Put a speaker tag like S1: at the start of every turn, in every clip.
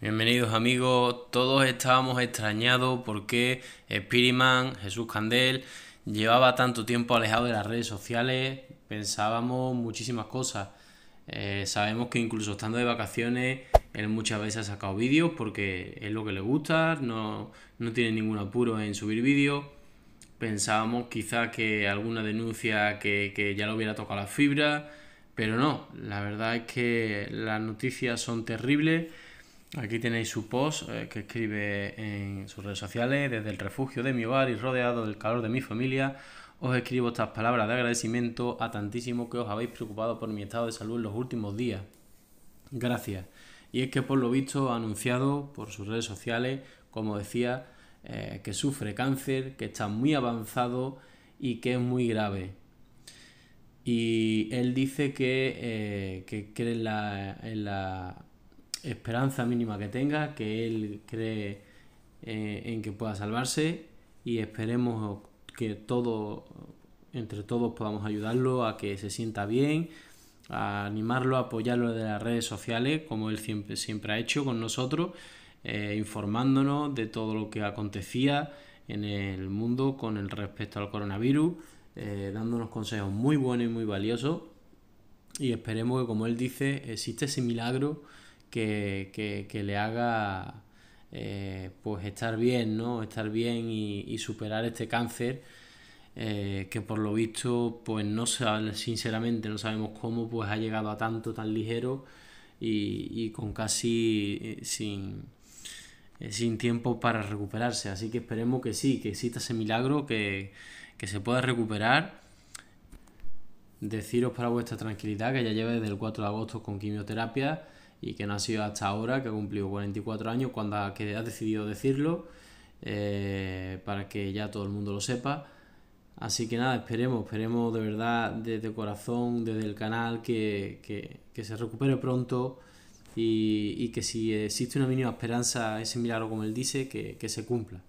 S1: Bienvenidos amigos, todos estábamos extrañados porque spiritman Jesús Candel, llevaba tanto tiempo alejado de las redes sociales, pensábamos muchísimas cosas. Eh, sabemos que incluso estando de vacaciones, él muchas veces ha sacado vídeos porque es lo que le gusta, no, tiene ningún apuro en subir vídeos. Pensábamos quizá que alguna denuncia que, que ya lo hubiera tocado la fibra, pero no, la verdad es que las noticias son terribles Aquí tenéis su post eh, que escribe en sus redes sociales, desde el refugio de mi hogar y rodeado del calor de mi familia, os escribo estas palabras de agradecimiento a tantísimo que os habéis preocupado por mi estado de salud en los últimos días. Gracias. Y es que por lo visto ha anunciado por sus redes sociales, como decía, eh, que sufre cáncer, que está muy avanzado y que es muy grave. Y él dice que, eh, que cree la, en la esperanza mínima que tenga, que él cree eh, en que pueda salvarse y esperemos que todo, entre todos podamos ayudarlo a que se sienta bien, a animarlo, a apoyarlo de las redes sociales, como él siempre, siempre ha hecho con nosotros, eh, informándonos de todo lo que acontecía en el mundo con el respecto al coronavirus, eh, dándonos consejos muy buenos y muy valiosos. Y esperemos que, como él dice, existe ese milagro que, le haga eh, pues estar bien, ¿no? Estar bien y, superar este cáncer. Eh, que por lo visto, pues no sinceramente no sabemos cómo, pues ha llegado a tanto, tan ligero y, con casi eh, sin, tiempo para recuperarse. Así que esperemos que sí, que exista ese milagro, que, que se pueda recuperar. Deciros para vuestra tranquilidad que ya lleva desde el 4 de agosto con quimioterapia y que no ha sido hasta ahora, que ha cumplido 44 años, cuando ha, decidido decirlo, eh, para que ya todo el mundo lo sepa. Así que nada, esperemos, esperemos de verdad, desde corazón, desde el canal, que, se recupere pronto y, que si existe una mínima esperanza, ese milagro como él dice, que, se cumpla.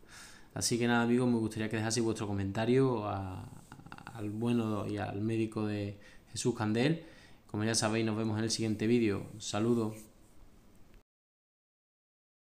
S1: Así que nada, amigos, me gustaría que dejaseis vuestro comentario al bueno y al médico de Jesús Candel como ya sabéis, nos vemos en el siguiente vídeo. Saludos.